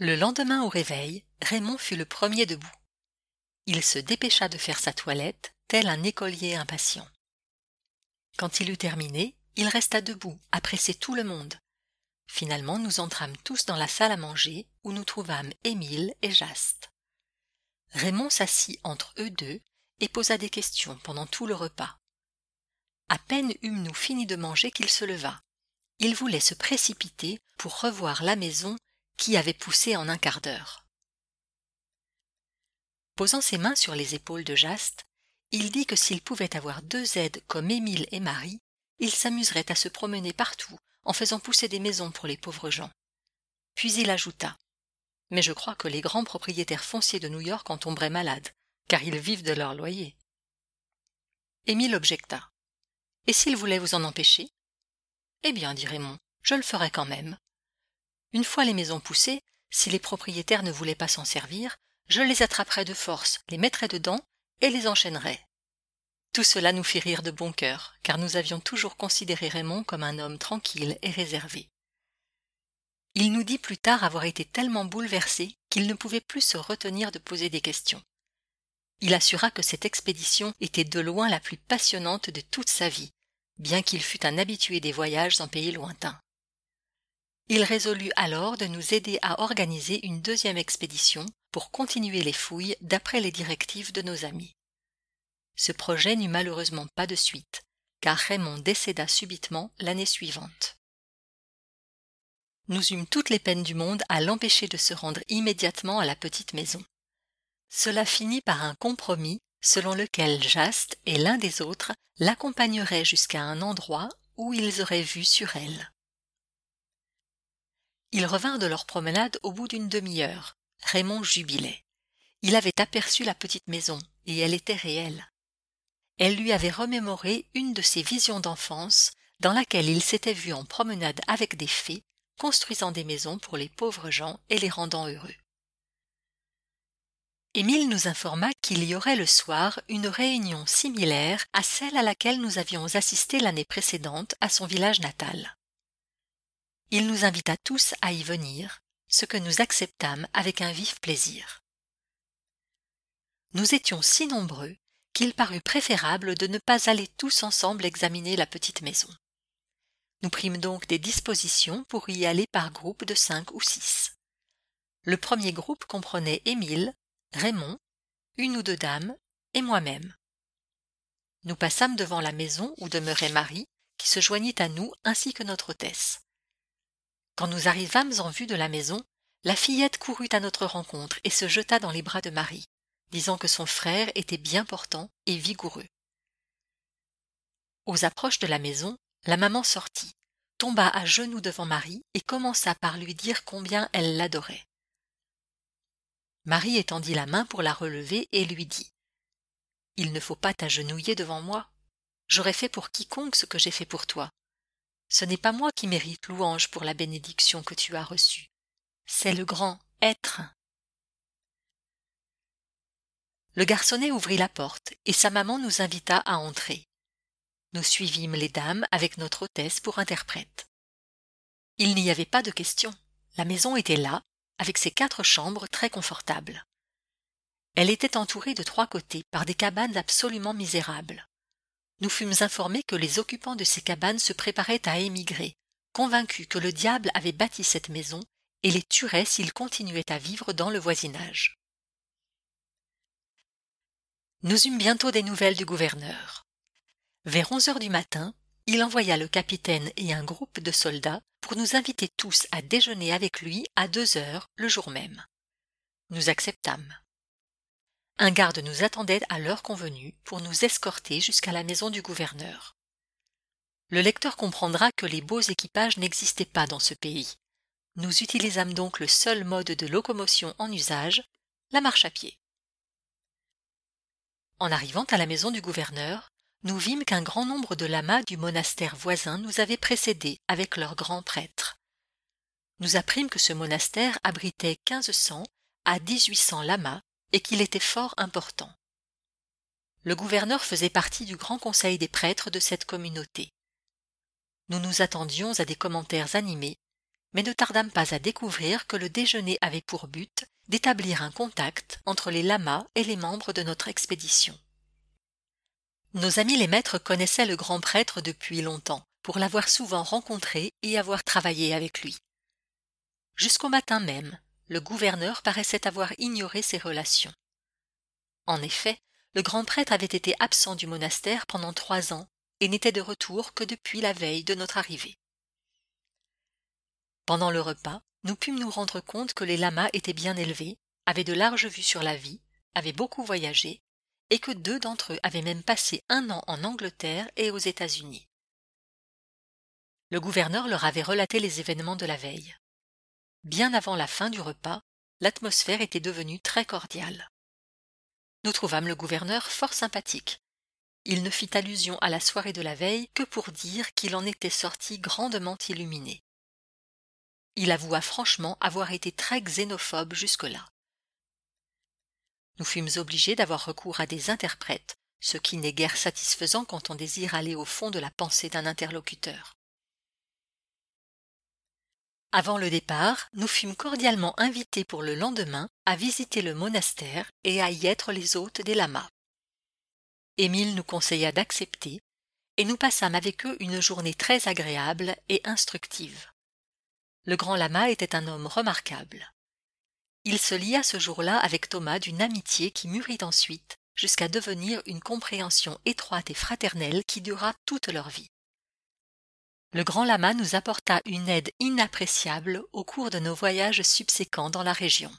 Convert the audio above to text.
Le lendemain au réveil, Raymond fut le premier debout. Il se dépêcha de faire sa toilette, tel un écolier impatient. Quand il eut terminé, il resta debout, à presser tout le monde. Finalement, nous entrâmes tous dans la salle à manger, où nous trouvâmes Émile et Jaste. Raymond s'assit entre eux deux et posa des questions pendant tout le repas. À peine eûmes-nous fini de manger qu'il se leva. Il voulait se précipiter pour revoir la maison qui avait poussé en un quart d'heure. Posant ses mains sur les épaules de Jaste, il dit que s'il pouvait avoir deux aides comme Émile et Marie, il s'amuserait à se promener partout en faisant pousser des maisons pour les pauvres gens. Puis il ajouta Mais je crois que les grands propriétaires fonciers de New York en tomberaient malades, car ils vivent de leur loyer. Émile objecta. Et s'il voulait vous en empêcher Eh bien, dit Raymond, je le ferai quand même. Une fois les maisons poussées, si les propriétaires ne voulaient pas s'en servir, je les attraperais de force, les mettrais dedans et les enchaînerais. Tout cela nous fit rire de bon cœur, car nous avions toujours considéré Raymond comme un homme tranquille et réservé. Il nous dit plus tard avoir été tellement bouleversé qu'il ne pouvait plus se retenir de poser des questions. Il assura que cette expédition était de loin la plus passionnante de toute sa vie, bien qu'il fût un habitué des voyages en pays lointains. Il résolut alors de nous aider à organiser une deuxième expédition pour continuer les fouilles d'après les directives de nos amis. Ce projet n'eut malheureusement pas de suite, car Raymond décéda subitement l'année suivante. Nous eûmes toutes les peines du monde à l'empêcher de se rendre immédiatement à la petite maison. Cela finit par un compromis selon lequel Jast et l'un des autres l'accompagneraient jusqu'à un endroit où ils auraient vu sur elle. Ils revinrent de leur promenade au bout d'une demi-heure. Raymond jubilait. Il avait aperçu la petite maison, et elle était réelle. Elle lui avait remémoré une de ses visions d'enfance, dans laquelle il s'était vu en promenade avec des fées, construisant des maisons pour les pauvres gens et les rendant heureux. Émile nous informa qu'il y aurait le soir une réunion similaire à celle à laquelle nous avions assisté l'année précédente à son village natal. Il nous invita tous à y venir, ce que nous acceptâmes avec un vif plaisir. Nous étions si nombreux qu'il parut préférable de ne pas aller tous ensemble examiner la petite maison. Nous prîmes donc des dispositions pour y aller par groupe de cinq ou six. Le premier groupe comprenait Émile, Raymond, une ou deux dames et moi-même. Nous passâmes devant la maison où demeurait Marie, qui se joignit à nous ainsi que notre hôtesse. Quand nous arrivâmes en vue de la maison, la fillette courut à notre rencontre et se jeta dans les bras de Marie, disant que son frère était bien portant et vigoureux. Aux approches de la maison, la maman sortit, tomba à genoux devant Marie et commença par lui dire combien elle l'adorait. Marie étendit la main pour la relever et lui dit Il ne faut pas t'agenouiller devant moi. J'aurais fait pour quiconque ce que j'ai fait pour toi. Ce n'est pas moi qui mérite louange pour la bénédiction que tu as reçue. C'est le grand être. Le garçonnet ouvrit la porte, et sa maman nous invita à entrer. Nous suivîmes les dames avec notre hôtesse pour interprète. Il n'y avait pas de question. La maison était là, avec ses quatre chambres très confortables. Elle était entourée de trois côtés par des cabanes absolument misérables nous fûmes informés que les occupants de ces cabanes se préparaient à émigrer, convaincus que le diable avait bâti cette maison et les tuerait s'ils continuaient à vivre dans le voisinage. Nous eûmes bientôt des nouvelles du gouverneur. Vers onze heures du matin, il envoya le capitaine et un groupe de soldats pour nous inviter tous à déjeuner avec lui à deux heures le jour même. Nous acceptâmes. Un garde nous attendait à l'heure convenue pour nous escorter jusqu'à la maison du gouverneur. Le lecteur comprendra que les beaux équipages n'existaient pas dans ce pays. Nous utilisâmes donc le seul mode de locomotion en usage, la marche à pied. En arrivant à la maison du gouverneur, nous vîmes qu'un grand nombre de lamas du monastère voisin nous avaient précédés avec leurs grand prêtres. Nous apprîmes que ce monastère abritait quinze cents à dix lamas et qu'il était fort important. Le gouverneur faisait partie du grand conseil des prêtres de cette communauté. Nous nous attendions à des commentaires animés, mais ne tardâmes pas à découvrir que le déjeuner avait pour but d'établir un contact entre les lamas et les membres de notre expédition. Nos amis les maîtres connaissaient le grand prêtre depuis longtemps, pour l'avoir souvent rencontré et avoir travaillé avec lui. Jusqu'au matin même, le gouverneur paraissait avoir ignoré ces relations. En effet, le grand prêtre avait été absent du monastère pendant trois ans et n'était de retour que depuis la veille de notre arrivée. Pendant le repas, nous pûmes nous rendre compte que les lamas étaient bien élevés, avaient de larges vues sur la vie, avaient beaucoup voyagé, et que deux d'entre eux avaient même passé un an en Angleterre et aux États-Unis. Le gouverneur leur avait relaté les événements de la veille bien avant la fin du repas, l'atmosphère était devenue très cordiale. Nous trouvâmes le gouverneur fort sympathique. Il ne fit allusion à la soirée de la veille que pour dire qu'il en était sorti grandement illuminé. Il avoua franchement avoir été très xénophobe jusque-là. Nous fûmes obligés d'avoir recours à des interprètes, ce qui n'est guère satisfaisant quand on désire aller au fond de la pensée d'un interlocuteur. Avant le départ, nous fûmes cordialement invités pour le lendemain à visiter le monastère et à y être les hôtes des lamas. Émile nous conseilla d'accepter, et nous passâmes avec eux une journée très agréable et instructive. Le grand lama était un homme remarquable. Il se lia ce jour-là avec Thomas d'une amitié qui mûrit ensuite jusqu'à devenir une compréhension étroite et fraternelle qui dura toute leur vie. Le grand lama nous apporta une aide inappréciable au cours de nos voyages subséquents dans la région.